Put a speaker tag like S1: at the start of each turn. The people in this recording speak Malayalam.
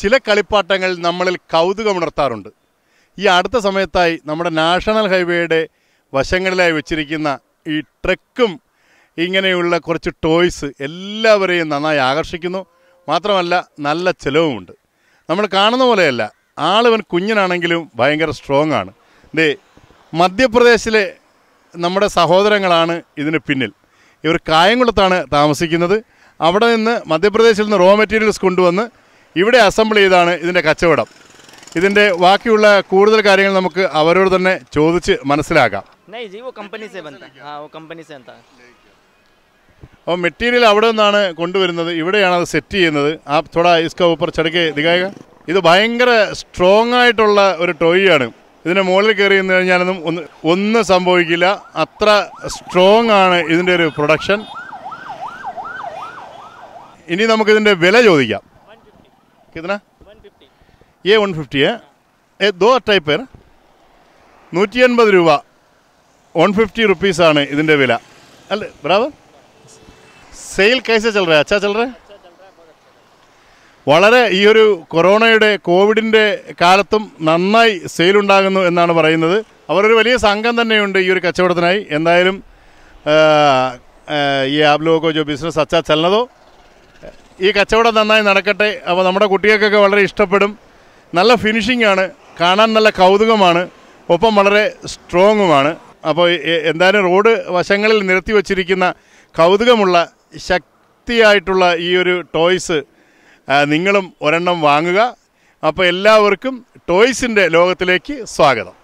S1: ചില കളിപ്പാട്ടങ്ങൾ നമ്മളിൽ കൗതുകമുണർത്താറുണ്ട് ഈ അടുത്ത സമയത്തായി നമ്മുടെ നാഷണൽ ഹൈവേയുടെ വശങ്ങളിലായി വെച്ചിരിക്കുന്ന ഈ ട്രക്കും ഇങ്ങനെയുള്ള കുറച്ച് ടോയ്സ് എല്ലാവരെയും നന്നായി ആകർഷിക്കുന്നു മാത്രമല്ല നല്ല ചിലവുമുണ്ട് നമ്മൾ കാണുന്ന പോലെയല്ല ആളിവൻ കുഞ്ഞിനാണെങ്കിലും ഭയങ്കര സ്ട്രോങ് ആണ് ദേ മധ്യപ്രദേശിലെ നമ്മുടെ സഹോദരങ്ങളാണ് ഇതിന് പിന്നിൽ ഇവർ കായംകുളത്താണ് താമസിക്കുന്നത് അവിടെ നിന്ന് മധ്യപ്രദേശിൽ നിന്ന് റോ മെറ്റീരിയൽസ് കൊണ്ടുവന്ന് ഇവിടെ അസംബിൾ ചെയ്താണ് ഇതിൻ്റെ കച്ചവടം ഇതിൻ്റെ ബാക്കിയുള്ള കൂടുതൽ കാര്യങ്ങൾ നമുക്ക് അവരോട് തന്നെ ചോദിച്ച് മനസ്സിലാക്കാം അപ്പോൾ മെറ്റീരിയൽ അവിടെ നിന്നാണ് കൊണ്ടുവരുന്നത് ഇവിടെയാണ് അത് സെറ്റ് ചെയ്യുന്നത് ആ തൊടാ ഇസ്ക ഊപ്പർ ചടുക്കെ ദിഗായക ഇത് ഭയങ്കര സ്ട്രോങ് ആയിട്ടുള്ള ഒരു ടോയാണ് ഇതിൻ്റെ മുകളിൽ കയറി നിന്ന് കഴിഞ്ഞാലൊന്നും ഒന്ന് ഒന്നും സംഭവിക്കില്ല അത്ര സ്ട്രോങ് ആണ് ഇതിൻ്റെ ഒരു പ്രൊഡക്ഷൻ ഇനി നമുക്കിതിൻ്റെ വില ചോദിക്കാം कितना ये है വൺ ഫിഫ്റ്റി ഏ ദോ ടൈപ്പ് നൂറ്റി അൻപത് രൂപ വൺ ഫിഫ്റ്റി റുപ്പീസാണ് ഇതിൻ്റെ വില അല്ലേ ബറാബർ സെയിൽ കൈസ ചൽ റേ അച്ഛാ ചൽ है വളരെ ഈ ഒരു കൊറോണയുടെ കോവിഡിൻ്റെ കാലത്തും നന്നായി സെയിൽ ഉണ്ടാകുന്നു എന്നാണ് പറയുന്നത് അവരൊരു വലിയ സംഘം തന്നെയുണ്ട് ഈ ഒരു കച്ചവടത്തിനായി എന്തായാലും ഈ ആപ് ലോകോ ജോ ബിസിനസ് അച്ഛാ ചലനതോ ഈ കച്ചവടം നന്നായി നടക്കട്ടെ അപ്പോൾ നമ്മുടെ കുട്ടികൾക്കൊക്കെ വളരെ ഇഷ്ടപ്പെടും നല്ല ഫിനിഷിംഗ് ആണ് കാണാൻ നല്ല കൗതുകമാണ് ഒപ്പം വളരെ സ്ട്രോങ്ങുമാണ് അപ്പോൾ എന്തായാലും റോഡ് വശങ്ങളിൽ നിരത്തി വച്ചിരിക്കുന്ന കൗതുകമുള്ള ശക്തിയായിട്ടുള്ള ഈ ഒരു ടോയ്സ് നിങ്ങളും ഒരെണ്ണം വാങ്ങുക അപ്പോൾ എല്ലാവർക്കും ടോയ്സിൻ്റെ ലോകത്തിലേക്ക് സ്വാഗതം